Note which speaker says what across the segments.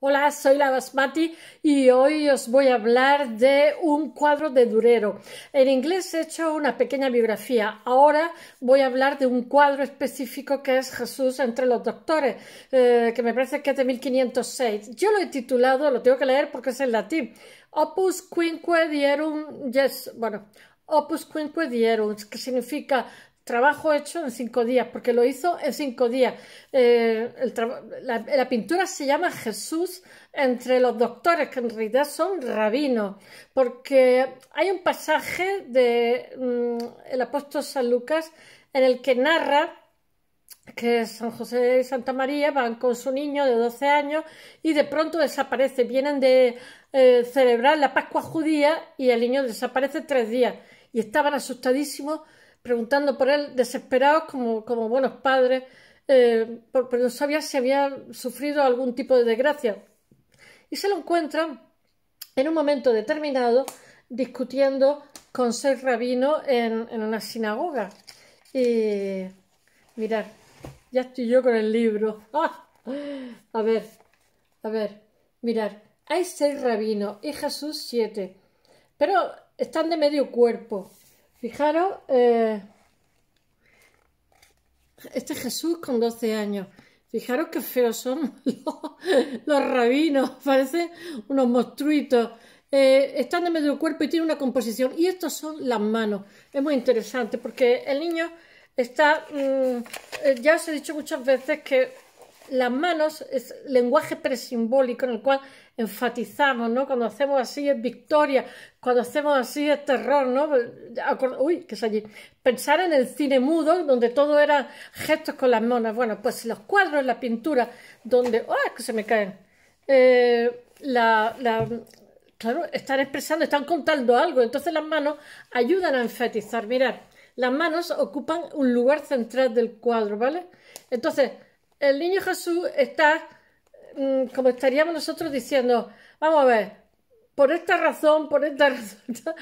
Speaker 1: Hola, soy la Basmati y hoy os voy a hablar de un cuadro de Durero. En inglés he hecho una pequeña biografía. Ahora voy a hablar de un cuadro específico que es Jesús entre los doctores, eh, que me parece que es de 1506. Yo lo he titulado, lo tengo que leer porque es en latín, Opus Quinque Dierum, bueno, Opus Quinque Dierum, que significa trabajo hecho en cinco días, porque lo hizo en cinco días. Eh, la, pintura se llama Jesús entre los doctores, que en realidad son rabinos, porque hay un pasaje del de, mm, el apóstol San Lucas en el que narra que San José y Santa María van con su niño de 12 años y de pronto desaparece. Vienen de eh, celebrar la Pascua judía y el niño desaparece tres días y estaban asustadísimos preguntando por él, desesperados como, buenos padres, eh, pero no sabía si había sufrido algún tipo de desgracia. Y se lo encuentran en un momento determinado discutiendo con seis rabinos en, una sinagoga. Y mirar ya estoy yo con el libro. ¡Ah! A ver, a ver, mirar hay seis rabinos y Jesús siete, pero están de medio cuerpo. Fijaros, eh, este Jesús con 12 años. Fijaros qué feos son los, rabinos, parecen unos monstruitos. Eh, están en medio del cuerpo y tienen una composición. Y estos son las manos. Es muy interesante porque el niño está. Mm, eh, ya os he dicho muchas veces que las manos es lenguaje presimbólico en el cual enfatizamos, ¿no? Cuando hacemos así es victoria, cuando hacemos así es terror, ¿no? Uy, que es allí. Pensar en el cine mudo, donde todo era gestos con las monas. Bueno, pues los cuadros, la pintura, donde. ¡Ah! que se me caen. Eh, la, la, claro, están expresando, están contando algo. Entonces las manos ayudan a enfatizar. Mirad, las manos ocupan un lugar central del cuadro, ¿vale? Entonces, el niño Jesús está Mm, como estaríamos nosotros diciendo, vamos a ver, por esta razón, por esta razón,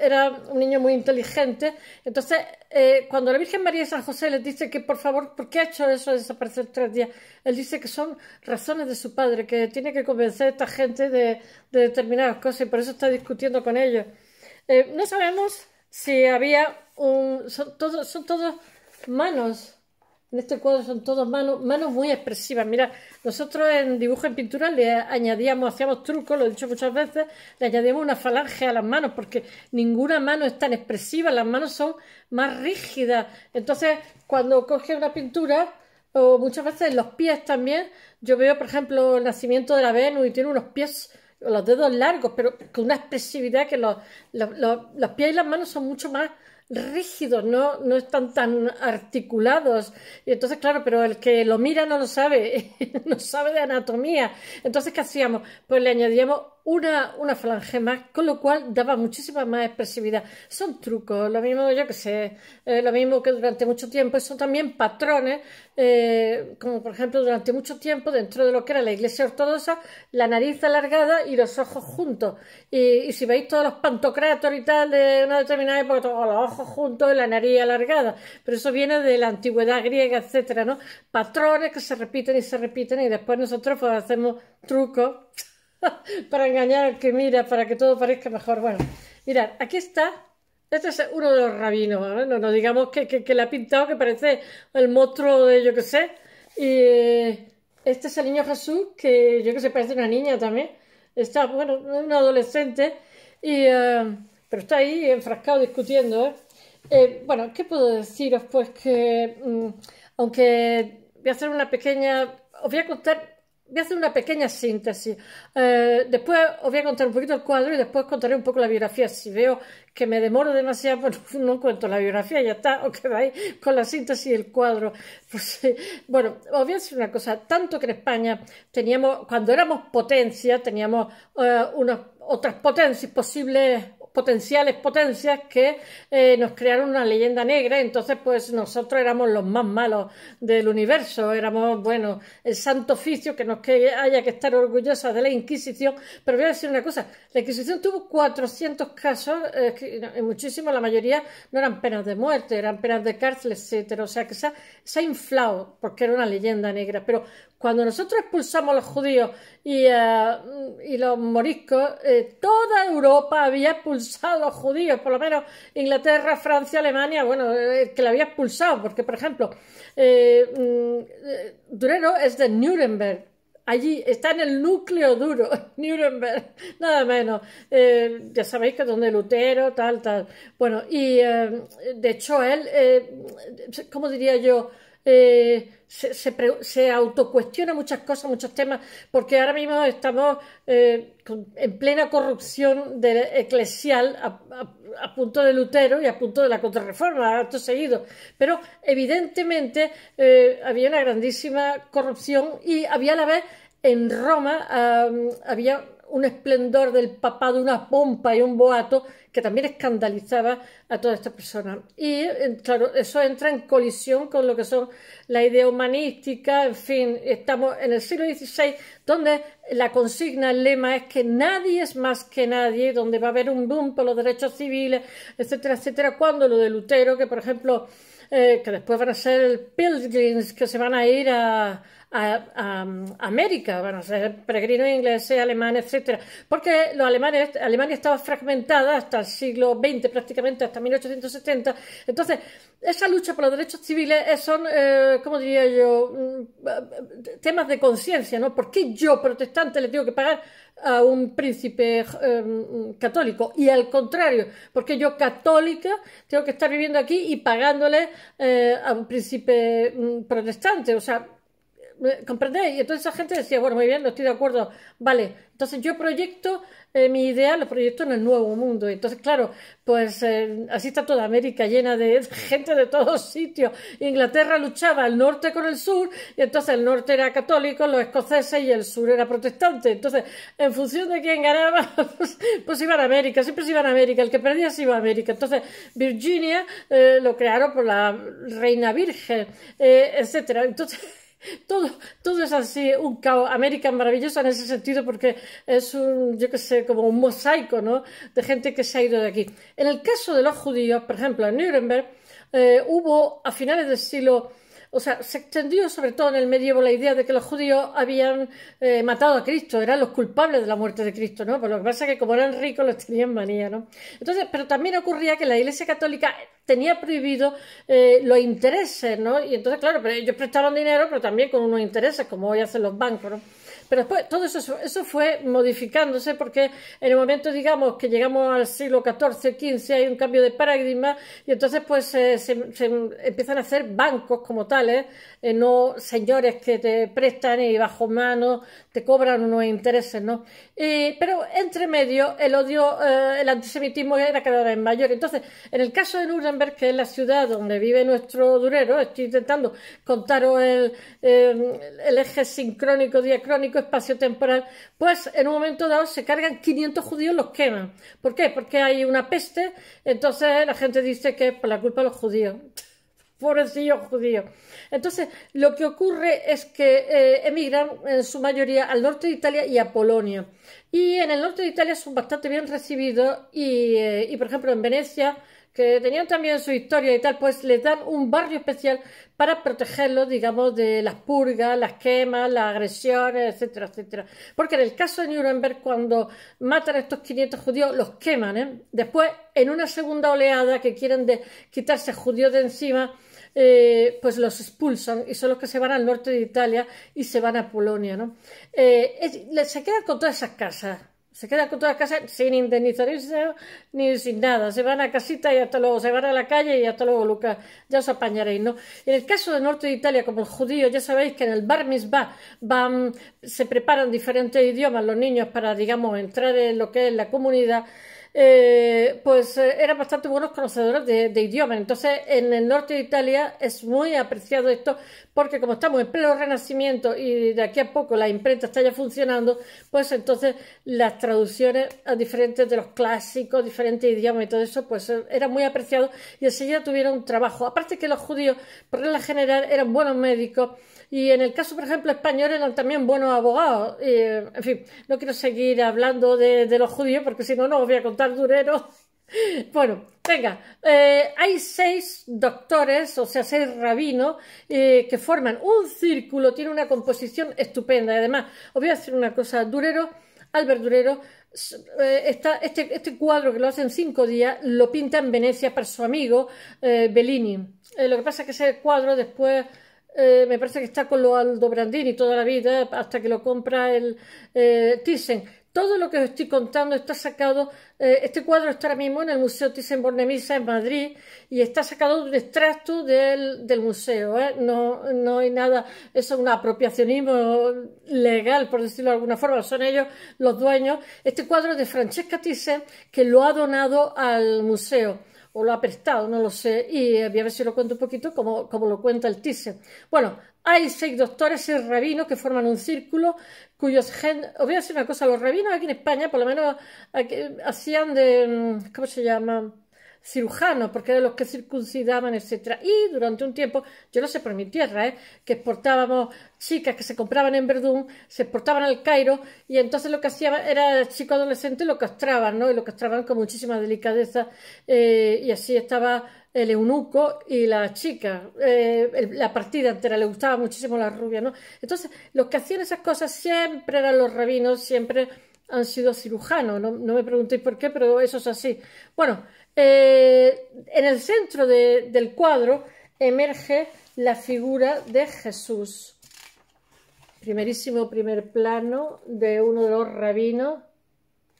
Speaker 1: era un niño muy inteligente. Entonces, eh, cuando la Virgen María y San José les dice que por favor, ¿por qué ha hecho eso de desaparecer tres días? Él dice que son razones de su padre, que tiene que convencer a esta gente de, determinadas cosas y por eso está discutiendo con ellos. Eh, no sabemos si había un... Son todos, son todos manos en este cuadro son todos manos, manos muy expresivas. Mira, nosotros en dibujo en pintura le añadíamos, hacíamos trucos, lo he dicho muchas veces, le añadíamos una falange a las manos porque ninguna mano es tan expresiva, las manos son más rígidas. Entonces, cuando coge una pintura, o muchas veces los pies también, yo veo, por ejemplo, el nacimiento de la Venus y tiene unos pies los dedos largos, pero con una expresividad que los pies y las manos son mucho más rígidos, no, no están tan articulados. Y entonces, claro, pero el que lo mira no lo sabe, no sabe de anatomía. Entonces, ¿qué hacíamos? Pues le añadíamos una, una falange más, con lo cual daba muchísima más expresividad. Son trucos, lo mismo, yo que sé, eh, lo mismo que durante mucho tiempo, son también patrones, eh, como por ejemplo durante mucho tiempo dentro de lo que era la iglesia ortodoxa, la nariz alargada y los ojos juntos. Y, si veis todos los pantocratos y tal de una determinada época, todos los ojos juntos y la nariz alargada. Pero eso viene de la antigüedad griega, etcétera, ¿no? Patrones que se repiten y se repiten y después nosotros pues, hacemos trucos para engañar al que mira, para que todo parezca mejor. Bueno, mirad, aquí está. Este es uno de los rabinos, no, digamos que, que, le ha pintado que parece el monstruo de yo que sé. Y eh, este es el niño Jesús, que yo que sé, parece una niña también. Está, bueno, un adolescente, y, eh, pero está ahí enfrascado discutiendo. ¿eh? ¿eh? bueno, ¿qué puedo deciros? Pues que, mm, aunque voy a hacer una pequeña. Os voy a contar voy a hacer una pequeña síntesis. Eh, después os voy a contar un poquito el cuadro y después contaré un poco la biografía. Si veo que me demoro demasiado, pues no cuento la biografía, ya está, os quedáis con la síntesis y el cuadro. Pues, eh, bueno, os voy a decir una cosa. Tanto que en España teníamos, cuando éramos potencia, teníamos eh, otras potencias posibles potenciales potencias que eh, nos crearon una leyenda negra, entonces pues nosotros éramos los más malos del universo, éramos, bueno, el santo oficio, que nos que haya que estar orgullosa de la Inquisición, pero voy a decir una cosa, la Inquisición tuvo 400 casos, muchísimo eh, muchísimos, la mayoría no eran penas de muerte, eran penas de cárcel, etcétera, o sea que se ha inflado porque era una leyenda negra, pero cuando nosotros expulsamos a los judíos y, eh, los moriscos, eh, toda Europa había expulsado a los judíos, por lo menos Inglaterra, Francia, Alemania, bueno, eh, que la había expulsado, porque por ejemplo, mm, eh, Durero es de Nuremberg, allí, está en el núcleo duro, Nuremberg, nada menos. ya sabéis que es donde Lutero, tal, tal. Bueno, y de hecho él, ¿cómo diría yo? Eh, se, autocuestiona muchas cosas, muchos temas, porque ahora mismo estamos eh, en plena corrupción de, eclesial a, punto de Lutero y a punto de la contrarreforma, acto seguido. Pero evidentemente eh, había una grandísima corrupción y había a la vez en Roma, había un esplendor del papá de una pompa y un boato que también escandalizaba a todas estas personas. Y claro, eso entra en colisión con lo que son la idea humanística, en fin, estamos en el siglo XVI, donde la consigna, el lema es que nadie es más que nadie, donde va a haber un boom por los derechos civiles, etcétera, etcétera, cuando lo de Lutero, que por ejemplo, eh, que después van a ser pilgrims, que se van a ir a, a, a, América, bueno, peregrinos ingleses, alemanes, etcétera, porque los alemanes, Alemania estaba fragmentada hasta el siglo XX prácticamente, hasta 1870, entonces esa lucha por los derechos civiles eh, son, eh, como diría yo, mm, temas de conciencia, ¿no? ¿Por qué yo, protestante, le tengo que pagar a un príncipe em, católico? Y al contrario, ¿por qué yo, católica, tengo que estar viviendo aquí y pagándole eh, a un príncipe mm, protestante? O sea, ¿Comprendéis? Y entonces esa gente decía, bueno, muy bien, no estoy de acuerdo, vale, entonces yo proyecto eh, mi idea, lo proyecto en el nuevo mundo. Entonces, claro, pues eh, así está toda América llena de gente de todos sitios. Inglaterra luchaba el norte con el sur, y entonces el norte era católico, los escoceses y el sur era protestante. Entonces, en función de quién ganaba, pues, pues iban a América, siempre se iban a América, el que perdía se iba a América. Entonces, Virginia eh, lo crearon por la Reina Virgen, etcétera. Entonces, Todo, es así, un caos. América maravillosa en ese sentido porque es un, yo qué sé, como un mosaico, ¿no? De gente que se ha ido de aquí. En el caso de los judíos, por ejemplo, en Nuremberg, eh, hubo a finales del siglo o sea, se extendió sobre todo en el medievo la idea de que los judíos habían eh, matado a Cristo, eran los culpables de la muerte de Cristo, ¿no? Por pues lo que pasa es que como eran ricos los tenían manía, ¿no? Entonces, pero también ocurría que la Iglesia Católica tenía prohibido eh, los intereses, ¿no? Y entonces, claro, pero ellos prestaban dinero, pero también con unos intereses, como hoy hacen los bancos, ¿no? Pero después todo eso, eso fue modificándose porque en el momento, digamos, que llegamos al siglo XIV, XV, hay un cambio de paradigma y entonces pues eh, se, empiezan a hacer bancos como tales, eh, no señores que te prestan y bajo mano te cobran unos intereses, ¿no? pero entre medio el odio, eh, el antisemitismo era cada vez mayor. Entonces, en el caso de Nuremberg, que es la ciudad donde vive nuestro durero, estoy intentando contaros el, el eje sincrónico, diacrónico, espacio temporal, pues en un momento dado se cargan 500 judíos, los queman. ¿Por qué? Porque hay una peste, entonces la gente dice que es por la culpa de los judíos. Pobrecillos judíos. Entonces, lo que ocurre es que eh, emigran en su mayoría al norte de Italia y a Polonia. Y en el norte de Italia son bastante bien recibidos y eh, por ejemplo, en Venecia que tenían también su historia y tal, pues les dan un barrio especial para protegerlos, digamos, de las purgas, las quemas, las agresiones, etcétera, etcétera. Porque en el caso de Nuremberg, cuando matan a estos 500 judíos, los queman. ¿eh? Después, en una segunda oleada que quieren de quitarse judíos de encima, eh, pues los expulsan y son los que se van al norte de Italia y se van a Polonia. ¿no? Eh, se quedan con todas esas casas se quedan con todas las casas sin indemnización ni sin nada. Se van a casita y hasta luego, se van a la calle y hasta luego, Lucas. Ya os apañaréis, ¿no? En el caso del norte de Italia, como el judío, ya sabéis que en el bar misba se preparan diferentes idiomas los niños para, digamos, entrar en lo que es la comunidad. Eh, pues eh, eran bastante buenos conocedores de, de idiomas. Entonces, en el norte de Italia es muy apreciado esto porque como estamos en pleno renacimiento y de aquí a poco la imprenta está ya funcionando, pues entonces las traducciones a diferentes de los clásicos, diferentes idiomas y todo eso, pues era muy apreciado y enseguida tuvieron trabajo. Aparte que los judíos, por regla general, eran buenos médicos y en el caso, por ejemplo, español eran también buenos abogados. en fin, no quiero seguir hablando de, de los judíos porque si no, no os voy a contar durero. Bueno, venga, eh, hay seis doctores, o sea, seis rabinos, eh, que forman un círculo, tiene una composición estupenda. además, os voy a decir una cosa, Durero, Albert Durero, eh, está, este, este, cuadro que lo hace en cinco días, lo pinta en Venecia para su amigo Bellini. lo que pasa es que ese cuadro después... me parece que está con lo Aldobrandini toda la vida, hasta que lo compra el Thyssen todo lo que os estoy contando está sacado, eh, este cuadro está ahora mismo en el Museo Thyssen-Bornemisza en Madrid y está sacado de un extracto del, museo. ¿eh? No, hay nada, eso es un apropiacionismo legal, por decirlo de alguna forma, son ellos los dueños. Este cuadro es de Francesca Thyssen que lo ha donado al museo o lo ha prestado, no lo sé, y eh, voy a ver si lo cuento un poquito como, como lo cuenta el Thyssen. Bueno, hay seis doctores, seis rabinos que forman un círculo cuyos gen... Os voy a decir una cosa, los rabinos aquí en España, por lo menos hacían de... Mm, ¿Cómo se llama? cirujanos, porque eran los que circuncidaban, etcétera. Y durante un tiempo, yo no sé por mi tierra, ¿eh? que exportábamos chicas que se compraban en Verdún, se exportaban al Cairo, y entonces lo que hacían era el chico adolescente lo castraban, ¿no? Y lo castraban con muchísima delicadeza, eh, y así estaba el eunuco y la chica, eh, la partida entera, le gustaba muchísimo la rubia, ¿no? Entonces, los que hacían esas cosas siempre eran los rabinos, siempre han sido cirujanos, no, me preguntéis por qué, pero eso es así. Bueno, eh, en el centro del cuadro emerge la figura de Jesús. Primerísimo primer plano de uno de los rabinos,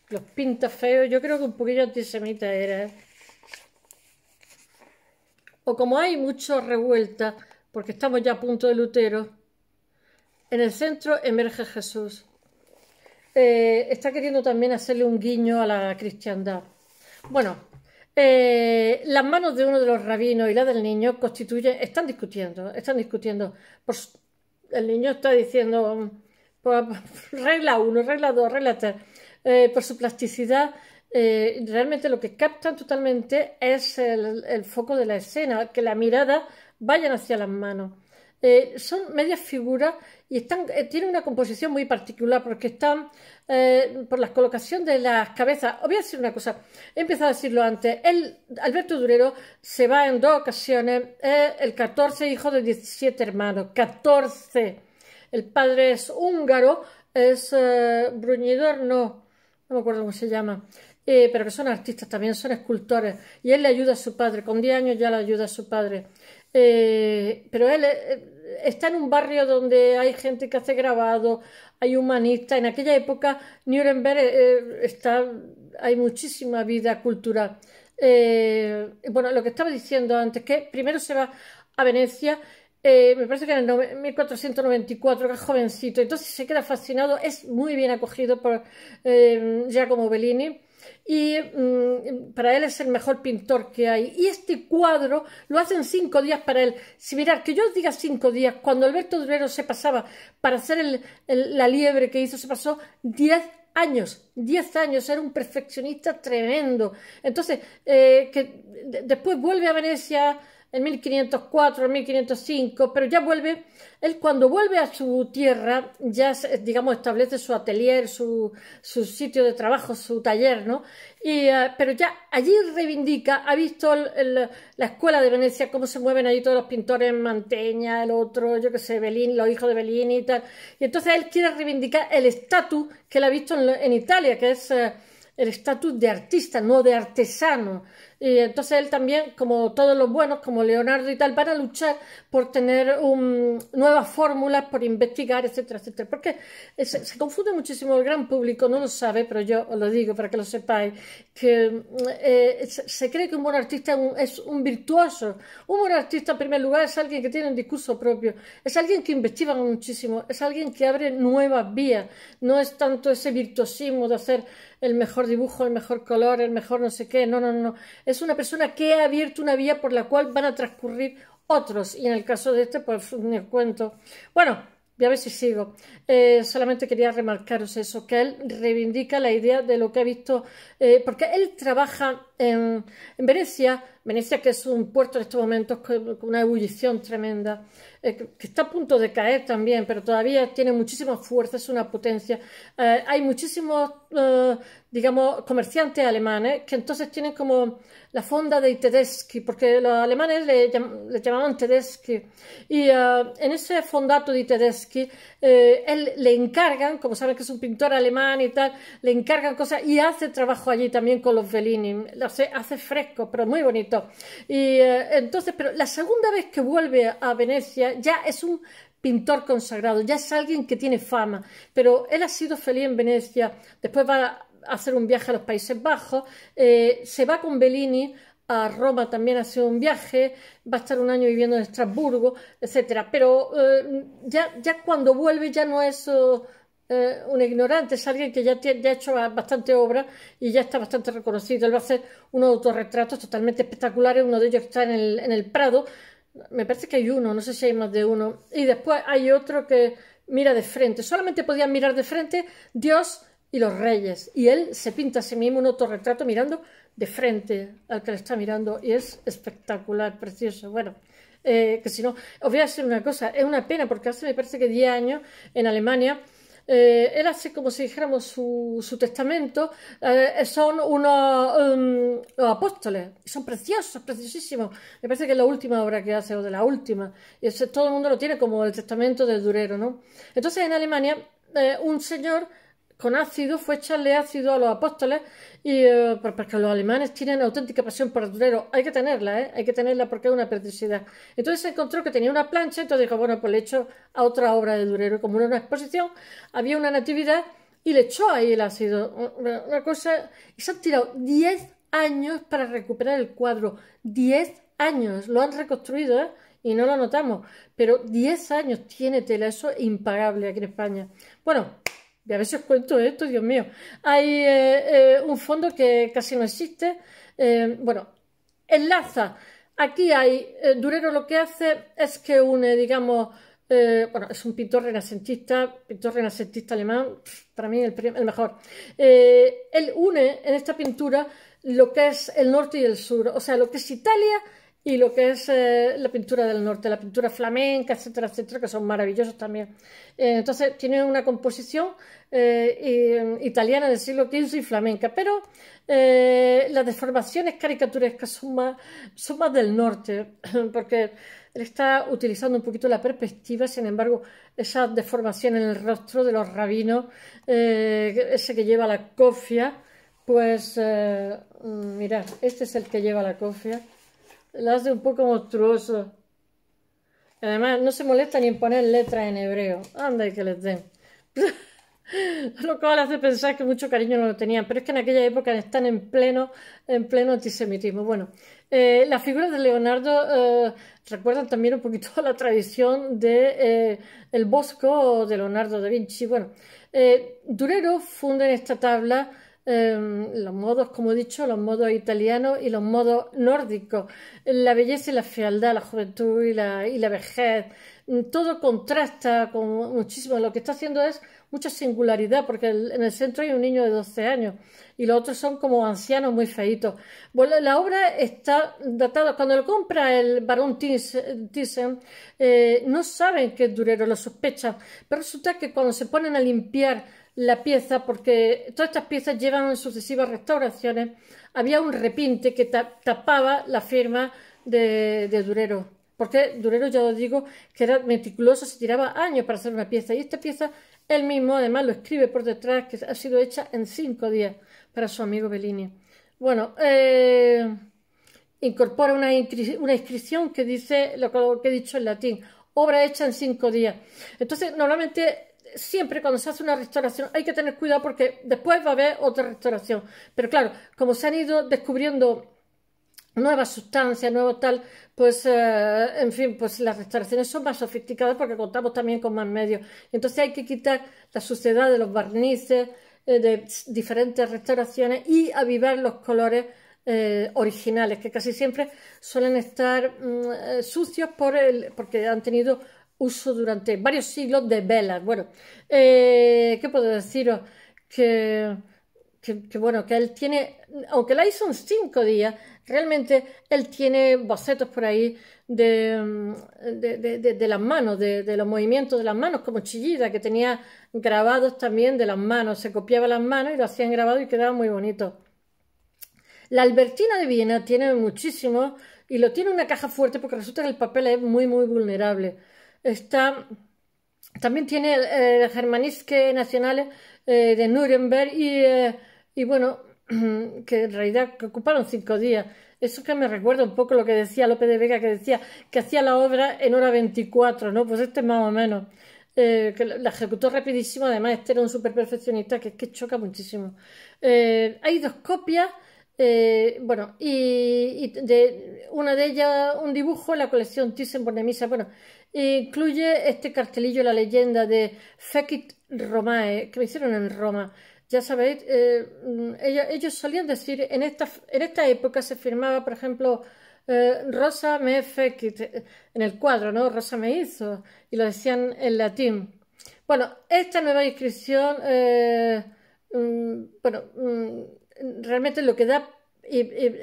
Speaker 1: los pinta feos, yo creo que un poquillo antisemita era, ¿eh? o como hay mucha revuelta, porque estamos ya a punto de Lutero, en el centro emerge Jesús. Eh, está queriendo también hacerle un guiño a la cristiandad. Bueno, eh, las manos de uno de los rabinos y la del niño constituyen, están discutiendo, están discutiendo. Pues el niño está diciendo, mm, regla uno, regla dos, regla tres. Eh, por su plasticidad eh, realmente lo que captan totalmente es el, foco de la escena, que la mirada vayan hacia las manos. Eh, son medias figuras y están, eh, tienen una composición muy particular porque están por la colocación de las cabezas. Os voy a decir una cosa, he empezado a decirlo antes, Alberto Durero se va en dos ocasiones, el 14 hijo de 17 hermanos, 14. El padre es húngaro, es bruñidor, no, no me acuerdo cómo se llama. Eh, pero que son artistas también, son escultores, y él le ayuda a su padre, con 10 años ya le ayuda a su padre. Eh, pero él eh, está en un barrio donde hay gente que hace grabado, hay humanistas. En aquella época, Nuremberg está, hay muchísima vida cultural. bueno, lo que estaba diciendo antes, que primero se va a Venecia me parece que en el 1494, que es jovencito, entonces se queda fascinado, es muy bien acogido por Giacomo Bellini, y mm, para él es el mejor pintor que hay. Y este cuadro lo hacen cinco días para él. Si mirar que yo os diga cinco días, cuando Alberto Durero se pasaba para hacer el, la liebre que hizo, se pasó diez años, diez años, era un perfeccionista tremendo. Entonces, eh, que después vuelve a Venecia, en 1504, 1505, pero ya vuelve, él cuando vuelve a su tierra, ya, digamos, establece su atelier, su, su sitio de trabajo, su taller, ¿no? Y, eh, pero ya allí reivindica, ha visto la escuela de Venecia, cómo se mueven ahí todos los pintores, Manteña, el otro, yo qué sé, Bellini, los hijos de Bellini y tal. Y entonces él quiere reivindicar el estatus que él ha visto en, Italia, que es... Eh, el estatus de artista, no de artesano. Y entonces él también, como todos los buenos, como Leonardo y tal, van a luchar por tener nuevas fórmulas, por investigar, etcétera, etcétera. Porque se, confunde muchísimo el gran público, no lo sabe, pero yo os lo digo para que lo sepáis, que eh, se, cree que un buen artista es un, es un virtuoso. Un buen artista, en primer lugar, es alguien que tiene un discurso propio, es alguien que investiga muchísimo, es alguien que abre nuevas vías. No es tanto ese virtuosismo de hacer el mejor dibujo, el mejor color, el mejor no sé qué, no, no, no es una persona que ha abierto una vía por la cual van a transcurrir otros. Y en el caso de este, pues os cuento. Bueno, ya a ver si sigo. Eh, solamente quería remarcaros eso, que él reivindica la idea de lo que ha visto, eh, porque él trabaja en, Venecia, Venecia que es un puerto en estos momentos con, una ebullición tremenda, eh, que, está a punto de caer también, pero todavía tiene muchísima fuerza, es una potencia. Eh, hay muchísimos, eh, digamos, comerciantes alemanes que entonces tienen como la fonda de Tedeschi, porque los alemanes le, llamaban Tedeschi. Y en ese fondato de Tedeschi, él, le encargan, como saben que es un pintor alemán y tal, le encargan cosas y hace trabajo allí también con los Bellini hace fresco, pero muy bonito. Y eh, entonces, pero la segunda vez que vuelve a Venecia ya es un pintor consagrado, ya es alguien que tiene fama, pero él ha sido feliz en Venecia, después va a hacer un viaje a los Países Bajos, eh, se va con Bellini a Roma también ha sido un viaje, va a estar un año viviendo en Estrasburgo, etcétera. Pero eh, ya, cuando vuelve ya no es eh, un ignorante, es alguien que ya, ha hecho bastante obra y ya está bastante reconocido. Él va a hacer unos autorretratos totalmente espectaculares, uno de ellos está en el, Prado, me parece que hay uno, no sé si hay más de uno, y después hay otro que mira de frente, solamente podían mirar de frente Dios y los reyes, y él se pinta a sí mismo un autorretrato mirando de frente al que le está mirando, y es espectacular, precioso, bueno... Eh, que si no, os voy a decir una cosa, es una pena porque hace me parece que 10 años en Alemania él eh, hace como si dijéramos su, testamento, eh, son unos, em, los apóstoles, son preciosos, preciosísimos. Me parece que es la última obra que hace, o de la última. Y todo el mundo lo tiene como el testamento del Durero, Entonces en Alemania, eh, un señor con ácido fue echarle ácido a los apóstoles y eh, pues, porque los alemanes tienen auténtica pasión por el durero hay que tenerla, ¿eh? hay que tenerla porque es una perversidad. Entonces se encontró que tenía una plancha, entonces dijo, bueno, pues le echo a otra obra de Durero. Como era una exposición, había una natividad y le echó ahí el ácido. Una, cosa, y se han tirado 10 años para recuperar el cuadro, 10 años, lo han reconstruido, ¿eh? y no lo notamos, pero 10 años tiene tela, eso es impagable aquí en España. Bueno, y a veces cuento esto, Dios mío. Hay eh, eh, un fondo que casi no existe. Eh, bueno, enlaza. Aquí hay, Durero lo que hace es que une, digamos, bueno, es un pintor renacentista, pintor renacentista alemán, para mí el, el mejor. él une en esta pintura lo que es el norte y el sur, o sea, lo que es Italia y lo que es eh, la pintura del norte, la pintura flamenca, etcétera, etcétera, que son maravillosos también. Eh, entonces, tiene una composición eh, mm, italiana del siglo XV y flamenca, pero las deformaciones caricaturescas son más, son más del norte, porque él está utilizando un poquito la perspectiva, sin embargo, esa deformación en el rostro de los rabinos, ese que lleva la cofia, pues, mm, mirad, este es el que lleva la cofia la hace un poco monstruoso. Además, no se molesta ni en poner letras en hebreo. Anda y que les den. lo cual hace pensar que mucho cariño no lo tenían, pero es que en aquella época están en pleno, en pleno antisemitismo. Bueno, eh, las figuras de Leonardo eh, recuerdan también un poquito a la tradición de eh, el Bosco de Leonardo da Vinci. Bueno, Durero funda en esta tabla Em, los modos, como he dicho, los modos italianos y los modos nórdicos, la belleza y la fealdad, la juventud y la, vejez, mm, todo contrasta con muchísimo. Lo que está haciendo es mucha singularidad, porque en el centro hay un niño de 12 años y los otros son como ancianos muy feitos. Bueno, la obra está datada, cuando lo compra el barón Thyssen, eh, no saben que es Durero, lo sospechan, pero resulta que cuando se ponen a limpiar la pieza, porque todas estas piezas llevan sucesivas restauraciones, había un repinte que tapaba la firma de, Durero. Porque Durero, ya os digo, que era meticuloso, se tiraba años para hacer una pieza. Y esta pieza, él mismo, además, lo escribe por detrás, que ha sido hecha en cinco días para su amigo Bellini. Bueno, eh, incorpora una, una, inscripción que dice lo que he dicho en latín, obra hecha en cinco días. Entonces, normalmente siempre cuando se hace una restauración hay que tener cuidado porque después va a haber otra restauración. Pero claro, como se han ido descubriendo nuevas sustancias, nuevo tal, pues, eh, en fin, pues las restauraciones son más sofisticadas porque contamos también con más medios. Entonces hay que quitar la suciedad de los barnices, eh, de diferentes restauraciones y avivar los colores eh, originales, que casi siempre suelen estar mm, sucios porque han tenido uso durante varios siglos de velas. Bueno, eh, ¿qué puedo deciros? Que, bueno, que él tiene, aunque la hizo en cinco días, realmente él tiene bocetos por ahí de, mm, de, de las manos, de, los movimientos de las manos, como Chillida, que tenía grabados también de las manos, se copiaba las manos y lo hacían grabado y quedaba muy bonito. La Albertina de Viena tiene muchísimo y lo tiene una caja fuerte porque resulta que el papel es muy, muy vulnerable. Está, también tiene el eh, Germanisque Nacional eh, de Nuremberg y, eh, y bueno, que en realidad ocuparon cinco días. Eso que me recuerda un poco lo que decía López de Vega, que decía que hacía la obra en hora 24, ¿no? Pues este más o menos. que la ejecutó rapidísimo, además este era un super perfeccionista que es que choca muchísimo. hay dos copias eh, bueno, y, de una de ellas, un dibujo, en la colección Thyssen-Bornemisza, bueno, incluye este cartelillo, la leyenda de Fecit Romae, que me hicieron en Roma. Ya sabéis, eh, mm, ellos, solían decir, en esta, en esta época se firmaba, por ejemplo, eh, Rosa me fecit, en el cuadro, ¿no? Rosa me hizo, y lo decían en latín. Bueno, esta nueva inscripción, mm, bueno, mm, realmente lo que da,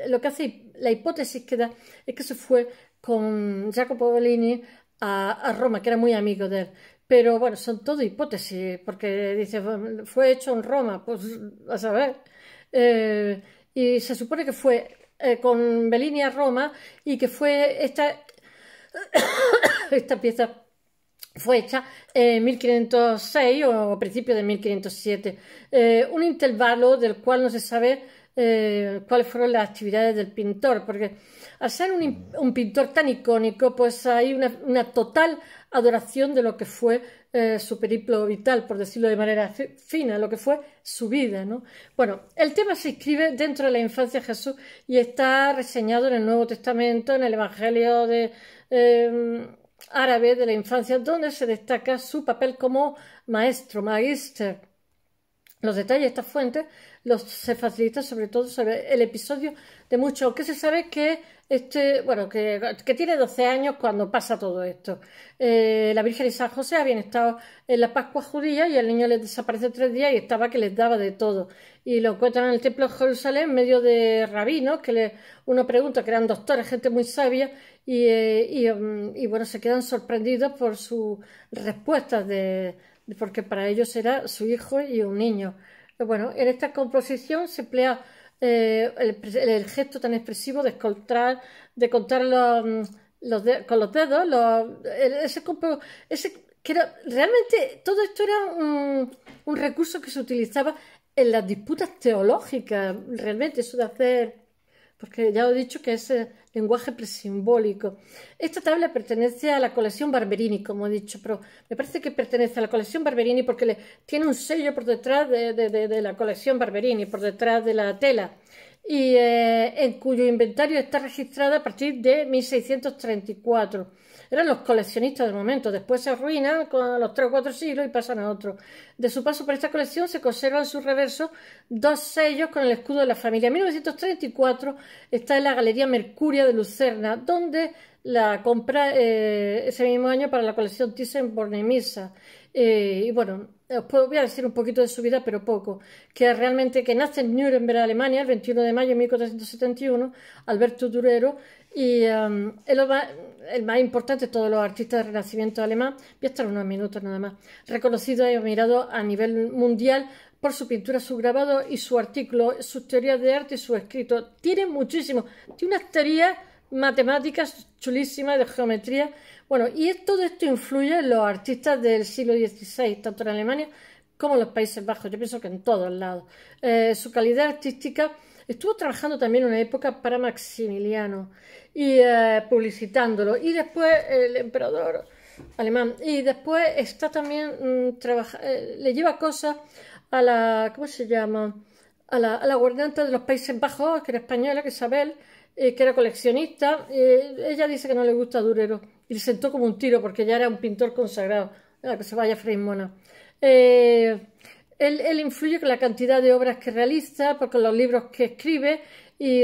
Speaker 1: lo que hace la hipótesis que da es que se fue con Jacopo Bellini a, Roma, que era muy amigo de él. Pero bueno, son todo hipótesis, porque dice, fue hecho en Roma, pues a saber. Eh, y se supone que fue eh, con Bellini a Roma y que fue esta, esta pieza fue hecha en 1506 o a principios de 1507, eh, un intervalo del cual no se sabe eh, cuáles fueron las actividades del pintor, porque al ser un, pintor tan icónico, pues hay una, total adoración de lo que fue eh, su periplo vital, por decirlo de manera fina, lo que fue su vida. Bueno, el tema se inscribe dentro de la infancia de Jesús y está reseñado en el Nuevo Testamento, en el Evangelio de em, árabe de la infancia, donde se destaca su papel como maestro, magister. Los detalles de esta fuente los se facilita sobre todo sobre el episodio de mucho que se sabe que este, bueno, que, tiene 12 años cuando pasa todo esto. Eh, la Virgen y San José habían estado en la Pascua judía y el niño les desaparece tres días y estaba que les daba de todo. Y lo encuentran en el Templo de Jerusalén en medio de rabinos, que le, uno pregunta, que eran doctores, gente muy sabia, y, eh, um, y, bueno, se quedan sorprendidos por su respuesta de, porque para ellos era su hijo y un niño. bueno, en esta composición se emplea eh, el, gesto tan expresivo de, escoltar, de contar mm, con los dedos, ese, realmente todo esto era un recurso que se utilizaba en las disputas teológicas, realmente eso de hacer porque ya he dicho que es lenguaje presimbólico. Esta tabla pertenece a la colección Barberini, como he dicho, pero me parece que pertenece a la colección Barberini porque tiene un sello por detrás de, la colección Barberini, por detrás de la tela y eh, en cuyo inventario está registrada a partir de 1634 eran los coleccionistas del momento. Después se arruinan con los tres o cuatro siglos y pasan a otro. De su paso por esta colección se conservan su reverso dos sellos con el escudo de la familia. En 1934 está en la Galería Mercuria de Lucerna, donde la compra eh, ese mismo año para la colección Thyssen-Bornemisza. Eh, y bueno, os puedo, voy a decir un poquito de su vida, pero poco. Que realmente que nace en Nuremberg, Alemania, el 21 de mayo de 1471, Alberto Durero, y um, él va, el más importante de todos los artistas del Renacimiento alemán, voy a estar unos minutos nada más, reconocido y admirado a nivel mundial por su pintura, su grabado y su artículo, sus teorías de arte y su escrito. Tiene muchísimo, tiene unas teorías matemáticas chulísimas de geometría. Bueno, y todo esto influye en los artistas del siglo XVI, tanto en Alemania como en los Países Bajos, yo pienso que en todos lados. Eh, su calidad artística Estuvo trabajando también una época para Maximiliano y eh, publicitándolo. Y después el emperador alemán. Y después está también mm, eh, le lleva cosas a la ¿cómo se llama? A la, a de los Países Bajos, que era española, que Isabel, eh, que era coleccionista. ella dice que no le gusta Durero y le sentó como un tiro porque ya era un pintor consagrado. que se vaya Freymona Eh, él, influye con la cantidad de obras que realiza, con los libros que escribe, y,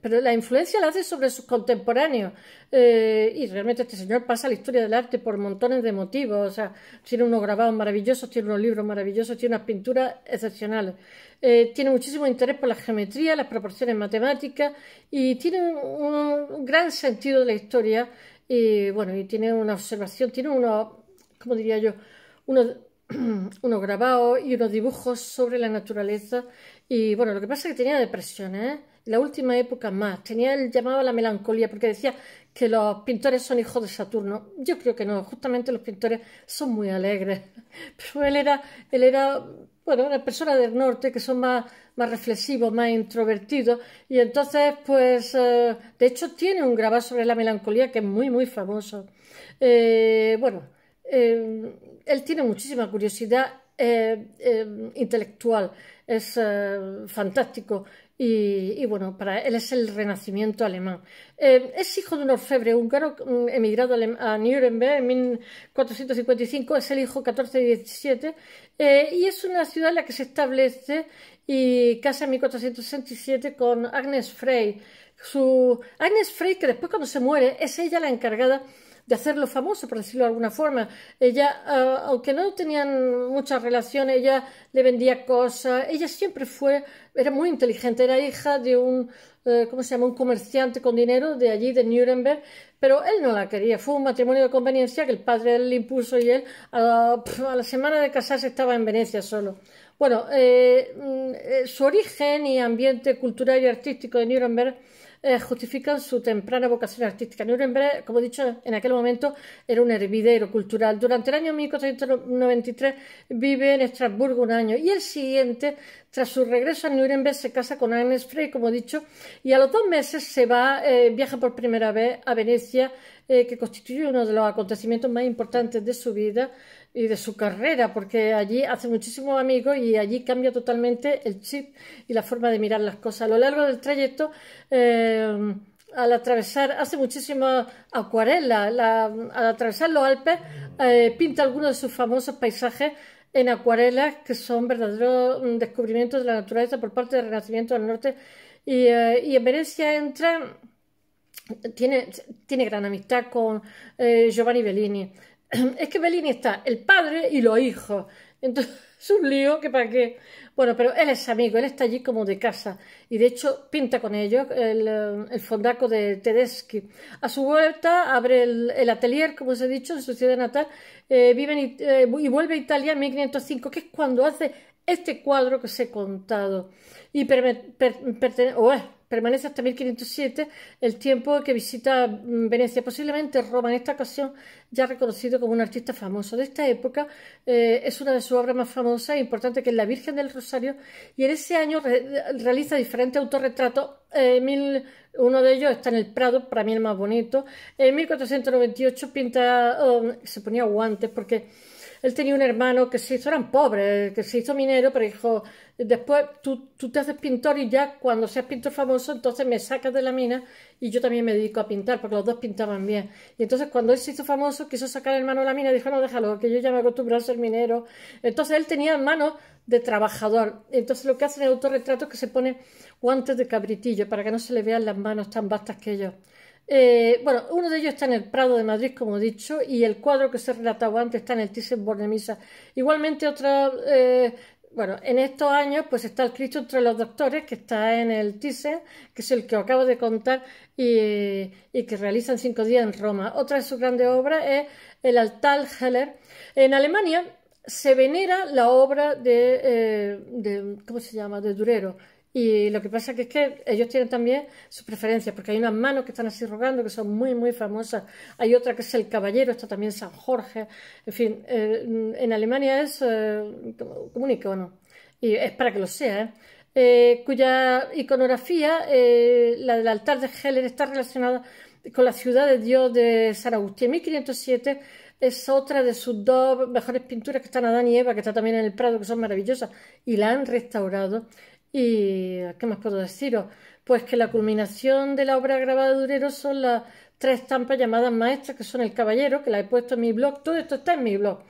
Speaker 1: pero la influencia la hace sobre sus contemporáneos. Eh, y realmente este señor pasa la historia del arte por montones de motivos. O sea, tiene unos grabados maravillosos, tiene unos libros maravillosos, tiene unas pinturas excepcionales. Eh, tiene muchísimo interés por la geometría, las proporciones matemáticas y tiene un, gran sentido de la historia. Y bueno, y tiene una observación, tiene unos, ¿cómo diría yo? Unos unos grabados y unos dibujos sobre la naturaleza. Y bueno, lo que pasa es que tenía depresión, ¿eh? La última época más. Tenía el llamado a la melancolía, porque decía que los pintores son hijos de Saturno. Yo creo que no, justamente los pintores son muy alegres. Pero él era, él era bueno, una persona del norte que son más, más reflexivos, más introvertidos. Y entonces, pues, eh, de hecho, tiene un grabado sobre la melancolía que es muy, muy famoso. Eh, bueno. Em, él tiene muchísima curiosidad eh, em, intelectual, es eh, fantástico y, y, bueno, para él es el renacimiento alemán. Em, es hijo de un orfebre húngaro mm, emigrado a, Nuremberg en 1455, es el hijo 1417 y eh, y es una ciudad en la que se establece y casa en 1467 con Agnes Frey. Su, Agnes Frey, que después cuando se muere es ella la encargada de hacerlo famoso, por decirlo de alguna forma. Ella, ah, aunque no tenían muchas relaciones, ella le vendía cosas, ella siempre fue, era muy inteligente, era hija de un, eh, ¿cómo se llama?, un comerciante con dinero de allí, de Nuremberg, pero él no la quería, fue un matrimonio de conveniencia que el padre le impuso y él ah, a la semana de casarse estaba en Venecia solo. Bueno, eh, mm, eh, su origen y ambiente cultural y artístico de Nuremberg eh, justifican su temprana vocación artística. Nuremberg, como he dicho, en aquel momento era un hervidero cultural. Durante el año 1493 vive en Estrasburgo un año y el siguiente, tras su regreso a Nuremberg, se casa con Agnes Frey, como he dicho, y a los dos meses se va, eh, viaja por primera vez a Venecia, eh, que constituye uno de los acontecimientos más importantes de su vida y de su carrera, porque allí hace muchísimos amigos y allí cambia totalmente el chip y la forma de mirar las cosas. A lo largo del trayecto, eh, al atravesar, hace muchísimas acuarelas, al atravesar los Alpes, eh, pinta algunos de sus famosos paisajes en acuarelas que son verdaderos mm, descubrimientos de la naturaleza por parte del Renacimiento del Norte. Y, eh, y en Venecia entra, tiene, tiene gran amistad con Giovanni Bellini. es que Bellini está el padre y los hijos. Entonces, es un lío que para qué. Bueno, pero él es amigo, él está allí como de casa. Y de hecho, pinta con ellos el, eh, fondaco de Tedeschi. A su vuelta, abre el, atelier, como os he dicho, en su ciudad natal. Eh, vive eh, y vuelve a Italia en 1505, que es cuando hace este cuadro que os he contado. Y per, permanece hasta 1507, el tiempo que visita mm, Venecia. Posiblemente Roma en esta ocasión ya reconocido como un artista famoso. De esta época eh, es una de sus obras más famosas e importantes, que es La Virgen del Rosario, y en ese año realiza diferentes autorretratos. Eh, uno de ellos está en el Prado, para mí el más bonito. En 1498 pinta, oh, se ponía guantes porque él tenía un hermano que se hizo, eran pobres, que se hizo minero, pero dijo, después tú, te haces pintor y ya cuando seas pintor famoso, entonces me sacas de la mina y yo también me dedico a pintar, porque los dos pintaban bien. Y entonces cuando él se hizo famoso, quiso sacar el hermano de la mina y dijo, no, déjalo, que yo ya me acostumbré a ser minero. Entonces él tenía manos de trabajador. Entonces lo que hace en el autorretrato es que se pone guantes de cabritillo para que no se le vean las manos tan vastas que ellos. Eh, bueno, uno de ellos está en el Prado de Madrid, como he dicho, y el cuadro que se relataba antes está en el Thyssen-Bornemisza. Igualmente, otra, eh, bueno, en estos años pues está el Cristo entre los doctores, que está en el Thyssen, que es el que acabo de contar y, que realizan cinco días en Roma. Otra de sus grandes obras es el altar Heller. En Alemania se venera la obra de eh, ¿cómo se llama?, de Durero y lo que pasa es que ellos tienen también sus preferencias, porque hay unas manos que están así rogando, que son muy, muy famosas. Hay otra que es el caballero, está también San Jorge. En fin, eh, en Alemania es eh, como un icono. Y es para que lo sea, ¿eh? cuya iconografía, la del altar de Heller, está relacionada con la ciudad de Dios de San Agustín. 1507 es otra de sus dos mejores pinturas que están Adán y Eva, que está también en el Prado, que son maravillosas, y la han restaurado. ¿Y eh, qué más puedo deciros? Pues que la culminación de la obra grabada de Durero son las tres estampas llamadas maestras, que son el caballero, que la he puesto en mi blog, todo esto está en mi blog.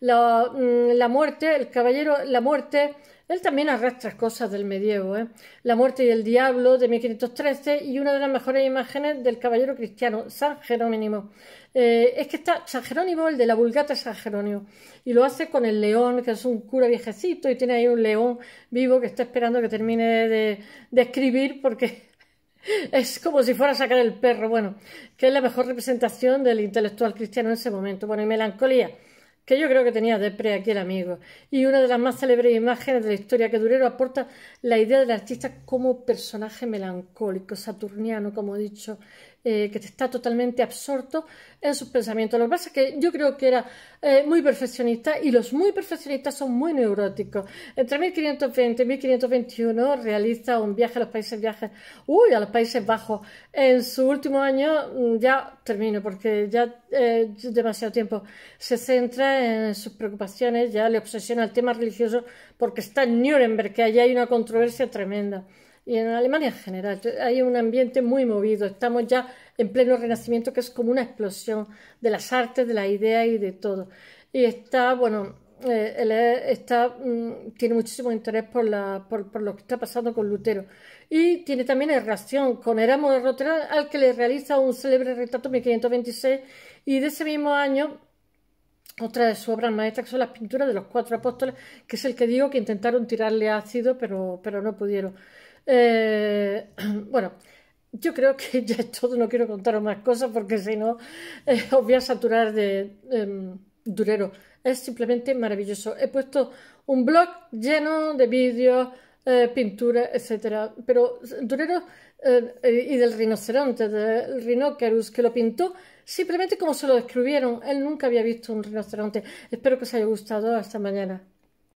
Speaker 1: La, mm, la muerte, el caballero, la muerte, él también arrastra cosas del medievo, ¿eh? La muerte y el diablo de 1513 y una de las mejores imágenes del caballero cristiano, San Jerónimo. Eh, es que está San Jerónimo, el de la Vulgata San Jerónimo, y lo hace con el león, que es un cura viejecito, y tiene ahí un león vivo que está esperando que termine de, de escribir porque es como si fuera a sacar el perro, bueno, que es la mejor representación del intelectual cristiano en ese momento. Bueno, y melancolía que yo creo que tenía de aquí el amigo, y una de las más célebres imágenes de la historia que Durero aporta la idea del artista como personaje melancólico, saturniano, como he dicho, eh, que está totalmente absorto en sus pensamientos. Lo que pasa es que yo creo que era eh, muy perfeccionista y los muy perfeccionistas son muy neuróticos. Entre 1520 y 1521 realiza un viaje a los Países viajes, uy, a los Países Bajos. En su último año, mm, ya termino porque ya eh, demasiado tiempo, se centra en sus preocupaciones, ya le obsesiona el tema religioso porque está en Nuremberg, que allí hay una controversia tremenda y en Alemania en general. Hay un ambiente muy movido. Estamos ya en pleno renacimiento, que es como una explosión de las artes, de las ideas y de todo. Y está, bueno, él eh, eh, está, mm, tiene muchísimo interés por, lo que está pasando con Lutero. Y tiene también relación con Erasmo de Rotterdam, al que le realiza un célebre retrato en 1526. Y de ese mismo año, otra de sus obras maestras, que son las pinturas de los cuatro apóstoles, que es el que digo que intentaron tirarle ácido, pero, pero no pudieron. Eh, bueno, yo creo que ya es todo, no quiero contaros más cosas porque si no eh, os voy a saturar de em, durero. Es simplemente maravilloso. He puesto un blog lleno de vídeos, eh, pinturas, etcétera. Pero Durero y del rinoceronte, del Rhinoceros, que lo pintó simplemente como se lo describieron. Él nunca había visto un rinoceronte. Espero que os haya gustado. esta mañana.